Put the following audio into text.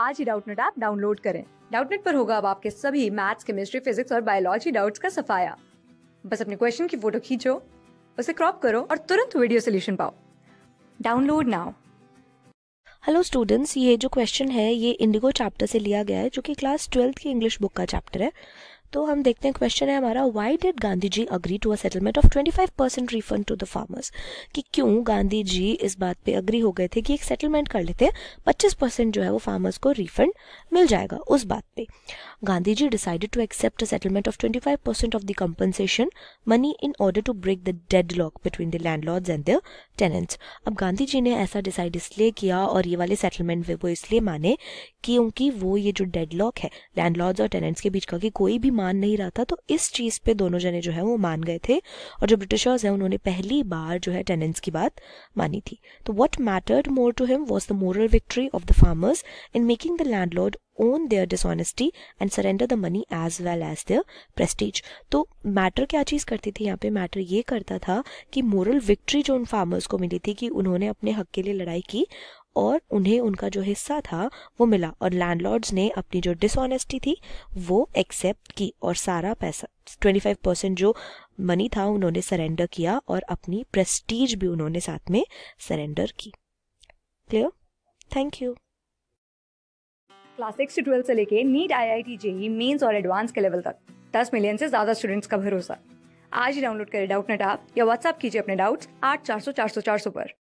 आज ही Doubtnut app download करें डाउटनेट पर होगा अब आपके सभी मैथ्स केमिस्ट्री फिजिक्स और बायोलॉजी डाउट्स का सफाया बस अपने क्वेश्चन की फोटो खींचो उसे क्रॉप करो और तुरंत वीडियो सोल्यूशन पाओ डाउनलोड नाउ हेलो स्टूडेंट्स ये जो क्वेश्चन है ये इंडिगो चैप्टर से लिया गया है जो कि क्लास ट्वेल्थ की इंग्लिश बुक का चैप्टर है तो हम देखते हैं क्वेश्चन है हमारा why did Gandhi ji agree to a settlement of 25 percent refund to the farmers कि क्यों गांधी जी इस बात पे अग्री हो गए थे कि एक सेटलमेंट कर लेते हैं 25 परसेंट जो है वो फार्मर्स को रिफंड मिल जाएगा उस बात पे Gandhi ji decided to accept a settlement of twenty percent of the compensation money in order to break the deadlock between the landlords and the tenants अब गांधी जी ने ऐसा डिसाइड इसलिए किया और ये वाले सेटलमेंट वो इसलिए माने क्योंकि वो ये जो डेड लॉक है लैंड और टेनेंट्स के बीच का कि कोई भी मान नहीं रहा था तो इस चीज़ पे दोनों जने जो है वो मान गए थे और जो ब्रिटिशर्स है उन्होंने पहली बार जो है टेनेंस की बात मानी थी तो what mattered more to him was the moral victory of the farmers in making the landlord own their dishonesty and surrender the money as well as their prestige तो मैटर क्या चीज़ करती थी यहाँ पे मैटर ये करता था कि मोरल विक्ट्री जो उन फार्मर्स को मिली थी कि उन्होंने अपने हक के लिए लड़ाई की और उन्हें उनका जो हिस्सा था वो मिला और लैंडलॉर्ड्स ने अपनी जो डिसऑनेस्टी थी वो एक्सेप्ट की और सारा पैसा 25 परसेंट जो मनी था उन्होंने सरेंडर किया और अपनी प्रेस्टीज भी उन्होंने साथ में सरेंडर की clear thank you class six से ट्वेल्थ से लेके NEET I I T JEE mains और एडवांस के लेवल तक दस मिलियन से ज्यादा स्टूडेंट्स का भरोसा आज ही डाउनलोड करें डाउट नेट या व्हाट्सअप कीजिए अपने डाउट्स आठ चार सौ चार सौ चार सौ पर